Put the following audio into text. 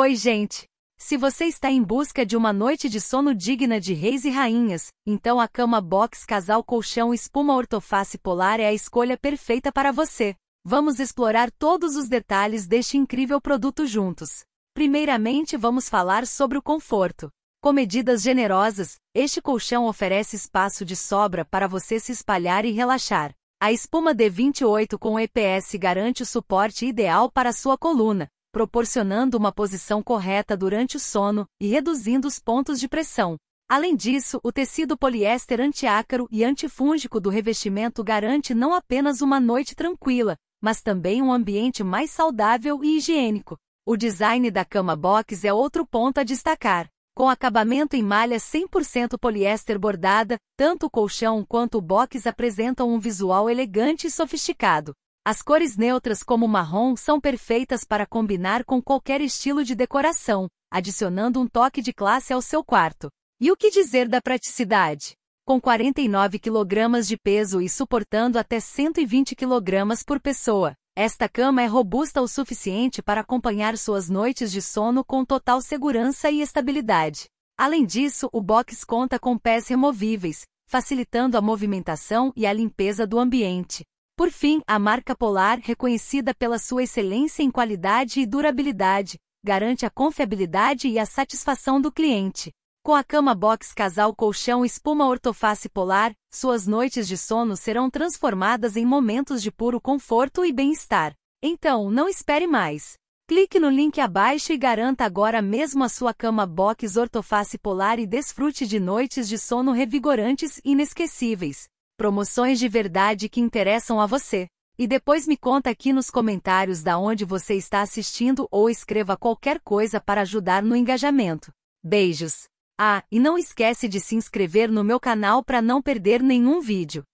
Oi, gente! Se você está em busca de uma noite de sono digna de reis e rainhas, então a cama box casal colchão espuma ortoface polar é a escolha perfeita para você. Vamos explorar todos os detalhes deste incrível produto juntos. Primeiramente, vamos falar sobre o conforto. Com medidas generosas, este colchão oferece espaço de sobra para você se espalhar e relaxar. A espuma D28 com EPS garante o suporte ideal para sua coluna, proporcionando uma posição correta durante o sono e reduzindo os pontos de pressão. Além disso, o tecido poliéster antiácaro e antifúngico do revestimento garante não apenas uma noite tranquila, mas também um ambiente mais saudável e higiênico. O design da cama box é outro ponto a destacar. Com acabamento em malha 100% poliéster bordada, tanto o colchão quanto o box apresentam um visual elegante e sofisticado. As cores neutras como o marrom são perfeitas para combinar com qualquer estilo de decoração, adicionando um toque de classe ao seu quarto. E o que dizer da praticidade? Com 49 kg de peso e suportando até 120 kg por pessoa, esta cama é robusta o suficiente para acompanhar suas noites de sono com total segurança e estabilidade. Além disso, o box conta com pés removíveis, facilitando a movimentação e a limpeza do ambiente, por fim, a marca Polar, reconhecida pela sua excelência em qualidade e durabilidade, garante a confiabilidade e a satisfação do cliente. Com a cama box casal colchão espuma ortoface polar, suas noites de sono serão transformadas em momentos de puro conforto e bem-estar. Então, não espere mais. Clique no link abaixo e garanta agora mesmo a sua cama box ortoface polar e desfrute de noites de sono revigorantes e inesquecíveis promoções de verdade que interessam a você. E depois me conta aqui nos comentários da onde você está assistindo ou escreva qualquer coisa para ajudar no engajamento. Beijos! Ah, e não esquece de se inscrever no meu canal para não perder nenhum vídeo.